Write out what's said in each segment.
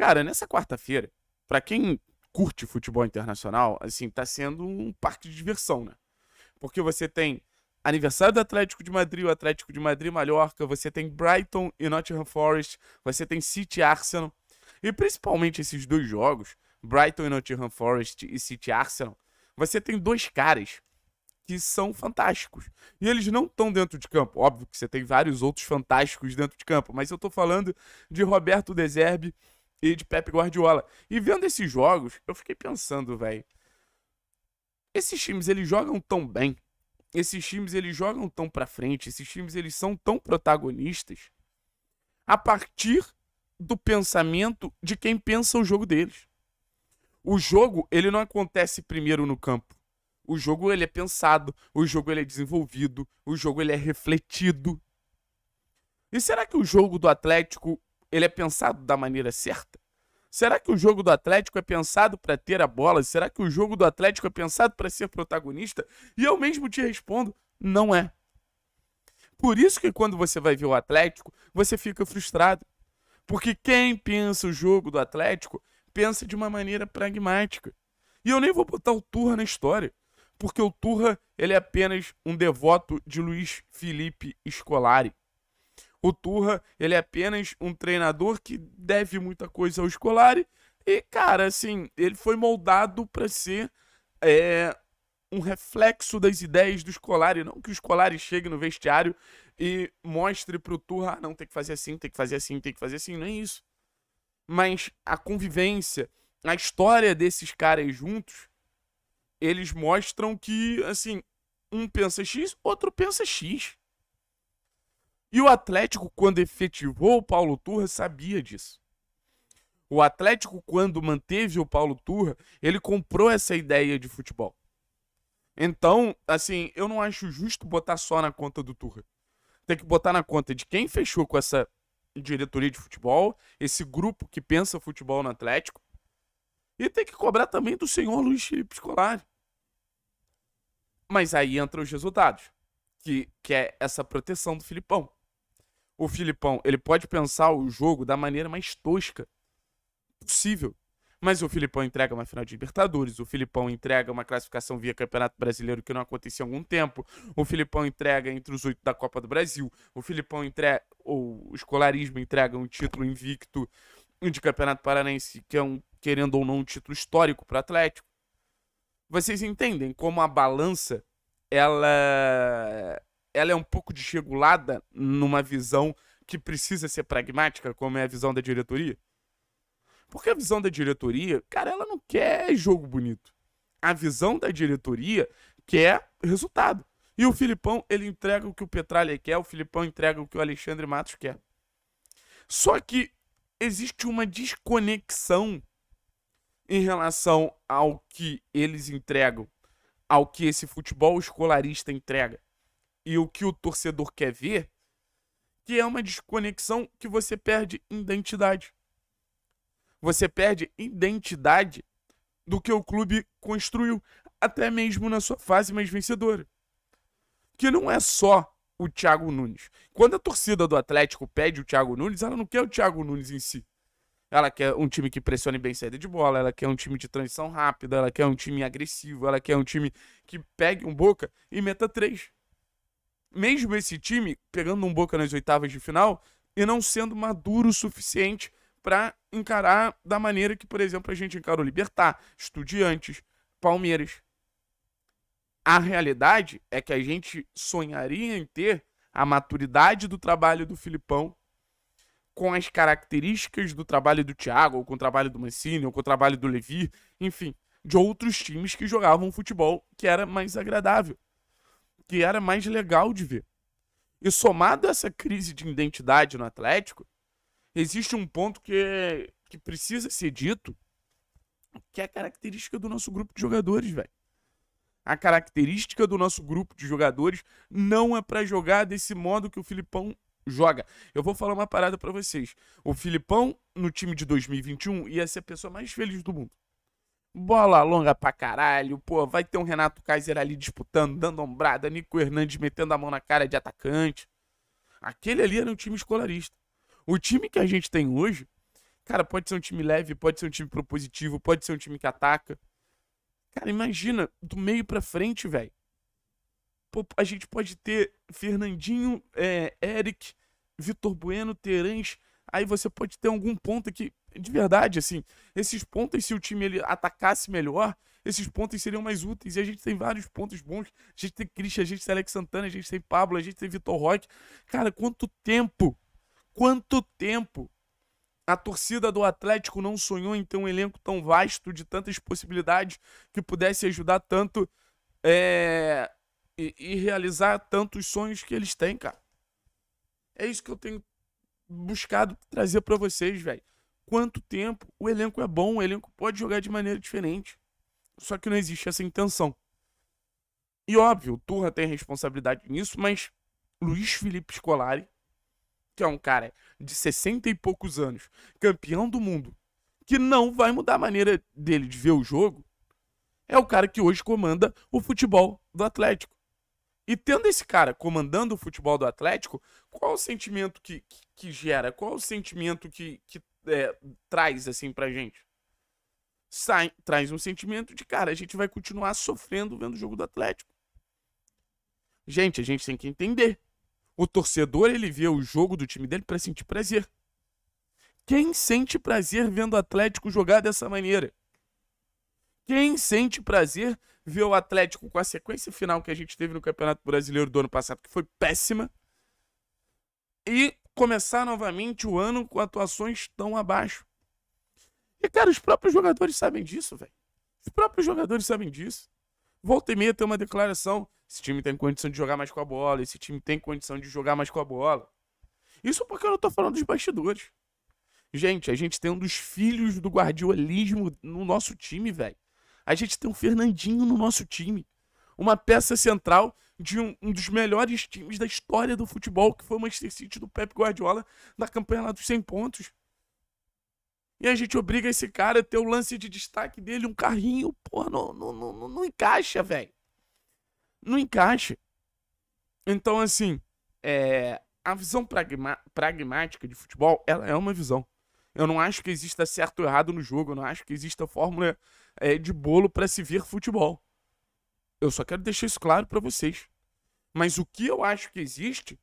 Cara, nessa quarta-feira, para quem curte futebol internacional, assim, tá sendo um parque de diversão, né? Porque você tem aniversário do Atlético de Madrid, o Atlético de Madrid Mallorca, você tem Brighton e Nottingham Forest, você tem City Arsenal. E principalmente esses dois jogos, Brighton e Nottingham Forest e City Arsenal, você tem dois caras que são fantásticos. E eles não estão dentro de campo. Óbvio que você tem vários outros fantásticos dentro de campo, mas eu tô falando de Roberto Deserbe e de Pep Guardiola. E vendo esses jogos, eu fiquei pensando, velho. Esses times, eles jogam tão bem. Esses times, eles jogam tão pra frente. Esses times, eles são tão protagonistas. A partir do pensamento de quem pensa o jogo deles. O jogo, ele não acontece primeiro no campo. O jogo, ele é pensado. O jogo, ele é desenvolvido. O jogo, ele é refletido. E será que o jogo do Atlético ele é pensado da maneira certa? Será que o jogo do Atlético é pensado para ter a bola? Será que o jogo do Atlético é pensado para ser protagonista? E eu mesmo te respondo, não é. Por isso que quando você vai ver o Atlético, você fica frustrado. Porque quem pensa o jogo do Atlético pensa de uma maneira pragmática. E eu nem vou botar o Turra na história, porque o Turra ele é apenas um devoto de Luiz Felipe Scolari. O Turra, ele é apenas um treinador que deve muita coisa ao Scolari. E, cara, assim, ele foi moldado para ser é, um reflexo das ideias do Scolari. Não que o Scolari chegue no vestiário e mostre pro Turra, ah, não, tem que fazer assim, tem que fazer assim, tem que fazer assim. Não é isso. Mas a convivência, a história desses caras juntos, eles mostram que, assim, um pensa X, outro pensa X. E o Atlético, quando efetivou o Paulo Turra, sabia disso. O Atlético, quando manteve o Paulo Turra, ele comprou essa ideia de futebol. Então, assim, eu não acho justo botar só na conta do Turra. Tem que botar na conta de quem fechou com essa diretoria de futebol, esse grupo que pensa futebol no Atlético. E tem que cobrar também do senhor Luiz Felipe Scolari. Mas aí entram os resultados, que, que é essa proteção do Filipão o Filipão, ele pode pensar o jogo da maneira mais tosca possível. Mas o Filipão entrega uma final de Libertadores, o Filipão entrega uma classificação via Campeonato Brasileiro que não acontecia há algum tempo, o Filipão entrega entre os oito da Copa do Brasil, o Filipão entrega, ou o escolarismo entrega um título invicto de Campeonato Paranaense, que é um, querendo ou não, um título histórico para o Atlético. Vocês entendem como a balança ela ela é um pouco desregulada numa visão que precisa ser pragmática, como é a visão da diretoria? Porque a visão da diretoria, cara, ela não quer jogo bonito. A visão da diretoria quer resultado. E o Filipão, ele entrega o que o Petralha quer, o Filipão entrega o que o Alexandre Matos quer. Só que existe uma desconexão em relação ao que eles entregam, ao que esse futebol escolarista entrega e o que o torcedor quer ver, que é uma desconexão que você perde identidade. Você perde identidade do que o clube construiu, até mesmo na sua fase mais vencedora. Que não é só o Thiago Nunes. Quando a torcida do Atlético pede o Thiago Nunes, ela não quer o Thiago Nunes em si. Ela quer um time que pressione bem saída de bola, ela quer um time de transição rápida, ela quer um time agressivo, ela quer um time que pegue um boca e meta três mesmo esse time pegando um Boca nas oitavas de final e não sendo maduro o suficiente para encarar da maneira que, por exemplo, a gente encarou Libertar, Estudiantes, Palmeiras. A realidade é que a gente sonharia em ter a maturidade do trabalho do Filipão com as características do trabalho do Thiago, ou com o trabalho do Mancini, ou com o trabalho do Levi, enfim, de outros times que jogavam futebol que era mais agradável que era mais legal de ver. E somado a essa crise de identidade no Atlético, existe um ponto que, que precisa ser dito, que é a característica do nosso grupo de jogadores, velho. A característica do nosso grupo de jogadores não é para jogar desse modo que o Filipão joga. Eu vou falar uma parada para vocês. O Filipão, no time de 2021, ia ser a pessoa mais feliz do mundo. Bola longa pra caralho, pô. Vai ter um Renato Kaiser ali disputando, dando ombrada, Nico Hernandes metendo a mão na cara de atacante. Aquele ali era um time escolarista. O time que a gente tem hoje, cara, pode ser um time leve, pode ser um time propositivo, pode ser um time que ataca. Cara, imagina, do meio pra frente, velho. A gente pode ter Fernandinho, é, Eric, Vitor Bueno, Terãs. Aí você pode ter algum ponto que de verdade, assim, esses pontos, se o time ele atacasse melhor, esses pontos seriam mais úteis. E a gente tem vários pontos bons. A gente tem Christian, a gente tem Alex Santana, a gente tem Pablo, a gente tem Vitor Roque. Cara, quanto tempo! Quanto tempo! A torcida do Atlético não sonhou em ter um elenco tão vasto, de tantas possibilidades, que pudesse ajudar tanto é, e, e realizar tantos sonhos que eles têm, cara. É isso que eu tenho buscado trazer para vocês, velho quanto tempo o elenco é bom, o elenco pode jogar de maneira diferente. Só que não existe essa intenção. E óbvio, o Turra tem responsabilidade nisso, mas Luiz Felipe Scolari, que é um cara de 60 e poucos anos, campeão do mundo, que não vai mudar a maneira dele de ver o jogo, é o cara que hoje comanda o futebol do Atlético. E tendo esse cara comandando o futebol do Atlético, qual o sentimento que, que, que gera? Qual o sentimento que, que é, traz assim pra gente? Sai, traz um sentimento de, cara, a gente vai continuar sofrendo vendo o jogo do Atlético. Gente, a gente tem que entender. O torcedor, ele vê o jogo do time dele para sentir prazer. Quem sente prazer vendo o Atlético jogar dessa maneira? Quem sente prazer ver o Atlético com a sequência final que a gente teve no Campeonato Brasileiro do ano passado, que foi péssima, e começar novamente o ano com atuações tão abaixo. E, cara, os próprios jogadores sabem disso, velho. Os próprios jogadores sabem disso. Volta e meia tem uma declaração. Esse time tem condição de jogar mais com a bola. Esse time tem condição de jogar mais com a bola. Isso porque eu não tô falando dos bastidores. Gente, a gente tem um dos filhos do guardiolismo no nosso time, velho. A gente tem um Fernandinho no nosso time. Uma peça central de um, um, dos melhores times da história do futebol, que foi o Manchester City do Pep Guardiola, na campanha lá dos 100 pontos. E a gente obriga esse cara a ter o lance de destaque dele, um carrinho, porra, não, não, não, não encaixa, velho. Não encaixa. Então, assim, é, a visão pragmática de futebol, ela é uma visão. Eu não acho que exista certo ou errado no jogo, eu não acho que exista fórmula é, de bolo para se ver futebol. Eu só quero deixar isso claro para vocês. Mas o que eu acho que existe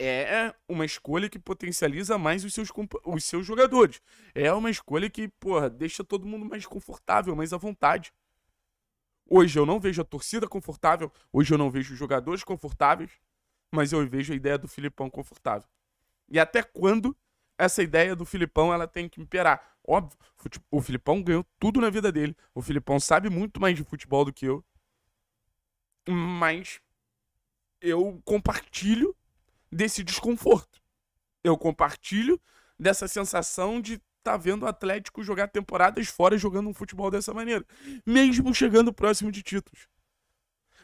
é uma escolha que potencializa mais os seus, os seus jogadores. É uma escolha que, porra, deixa todo mundo mais confortável, mais à vontade. Hoje eu não vejo a torcida confortável, hoje eu não vejo os jogadores confortáveis, mas eu vejo a ideia do Filipão confortável. E até quando essa ideia do Filipão ela tem que imperar? Óbvio, o Filipão ganhou tudo na vida dele. O Filipão sabe muito mais de futebol do que eu. Mas eu compartilho desse desconforto. Eu compartilho dessa sensação de tá vendo o Atlético jogar temporadas fora jogando um futebol dessa maneira, mesmo chegando próximo de títulos.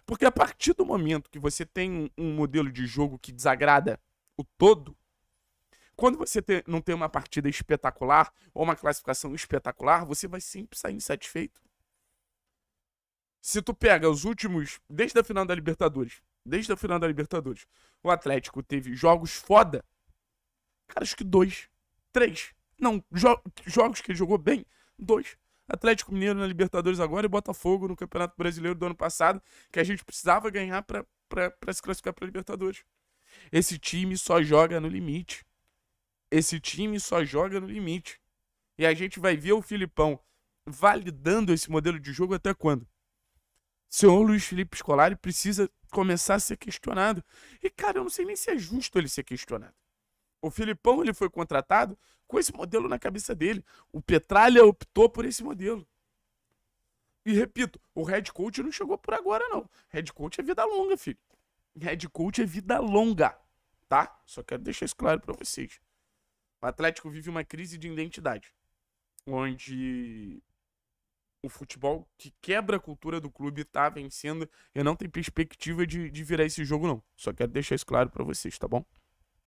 Porque a partir do momento que você tem um modelo de jogo que desagrada o todo, quando você não tem uma partida espetacular ou uma classificação espetacular, você vai sempre sair insatisfeito. Se tu pega os últimos, desde a final da Libertadores, desde a final da Libertadores, o Atlético teve jogos foda, cara, acho que dois, três. Não, jo jogos que ele jogou bem, dois. Atlético Mineiro na Libertadores agora e Botafogo no Campeonato Brasileiro do ano passado, que a gente precisava ganhar para se classificar para Libertadores. Esse time só joga no limite. Esse time só joga no limite. E a gente vai ver o Filipão validando esse modelo de jogo até quando? Senhor Luiz Felipe Scolari precisa começar a ser questionado. E, cara, eu não sei nem se é justo ele ser questionado. O Filipão ele foi contratado com esse modelo na cabeça dele. O Petralha optou por esse modelo. E repito, o head coach não chegou por agora, não. Head coach é vida longa, filho. Head coach é vida longa, tá? Só quero deixar isso claro para vocês. O Atlético vive uma crise de identidade, onde o futebol que quebra a cultura do clube tá vencendo. Eu não tenho perspectiva de, de virar esse jogo, não. Só quero deixar isso claro para vocês, tá bom?